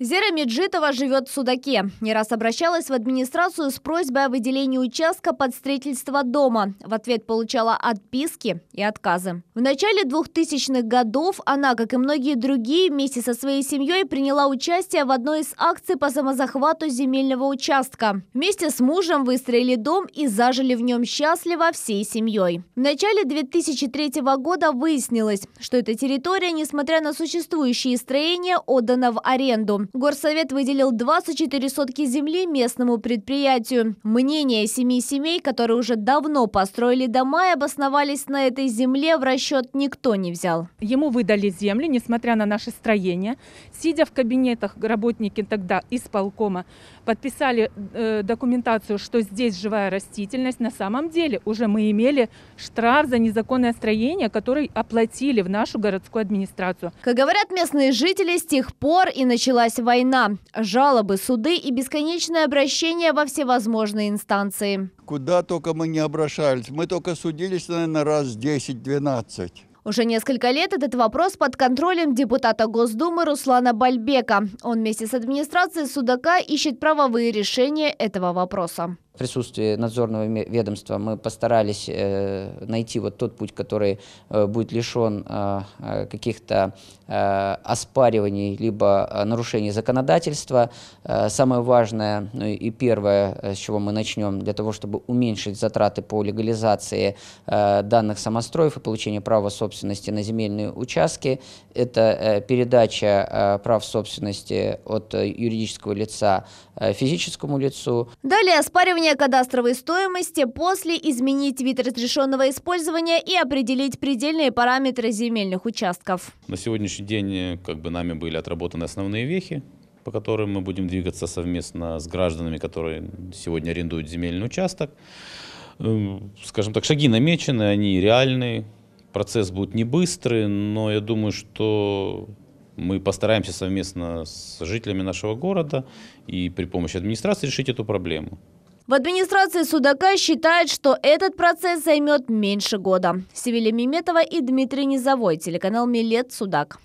Зера Меджитова живет в Судаке. Не раз обращалась в администрацию с просьбой о выделении участка под строительство дома. В ответ получала отписки и отказы. В начале 2000-х годов она, как и многие другие, вместе со своей семьей приняла участие в одной из акций по самозахвату земельного участка. Вместе с мужем выстроили дом и зажили в нем счастливо всей семьей. В начале 2003 года выяснилось, что эта территория, несмотря на существующие строения, отдана в аренду. Горсовет выделил 24 сотки земли местному предприятию. Мнение семи семей, которые уже давно построили дома и обосновались на этой земле, в расчет никто не взял. Ему выдали землю, несмотря на наше строение. Сидя в кабинетах, работники тогда исполкома подписали э, документацию, что здесь живая растительность. На самом деле уже мы имели штраф за незаконное строение, который оплатили в нашу городскую администрацию. Как говорят местные жители, с тех пор и началась началась война. Жалобы, суды и бесконечное обращение во всевозможные инстанции. Куда только мы не обращались. Мы только судились, наверное, раз 10-12. Уже несколько лет этот вопрос под контролем депутата Госдумы Руслана Бальбека. Он вместе с администрацией Судака ищет правовые решения этого вопроса в присутствии надзорного ведомства мы постарались э, найти вот тот путь, который э, будет лишен э, э, каких-то э, оспариваний либо э, нарушений законодательства. Э, самое важное ну, и первое, э, с чего мы начнем, для того, чтобы уменьшить затраты по легализации э, данных самостроев и получение права собственности на земельные участки, это э, передача э, прав собственности от э, юридического лица э, физическому лицу. Далее оспаривание Указание кадастровой стоимости, после изменить вид разрешенного использования и определить предельные параметры земельных участков. На сегодняшний день э, как бы нами были отработаны основные вехи, по которым мы будем двигаться совместно с гражданами, которые сегодня арендуют земельный участок. Эм, скажем так, шаги намечены, они реальны, процесс будет не быстрый, но я думаю, что мы постараемся совместно с жителями нашего города и при помощи администрации решить эту проблему. В администрации Судака считают, что этот процесс займет меньше года. Севиля Миметова и Дмитрий Низовой, телеканал «Милет Судак».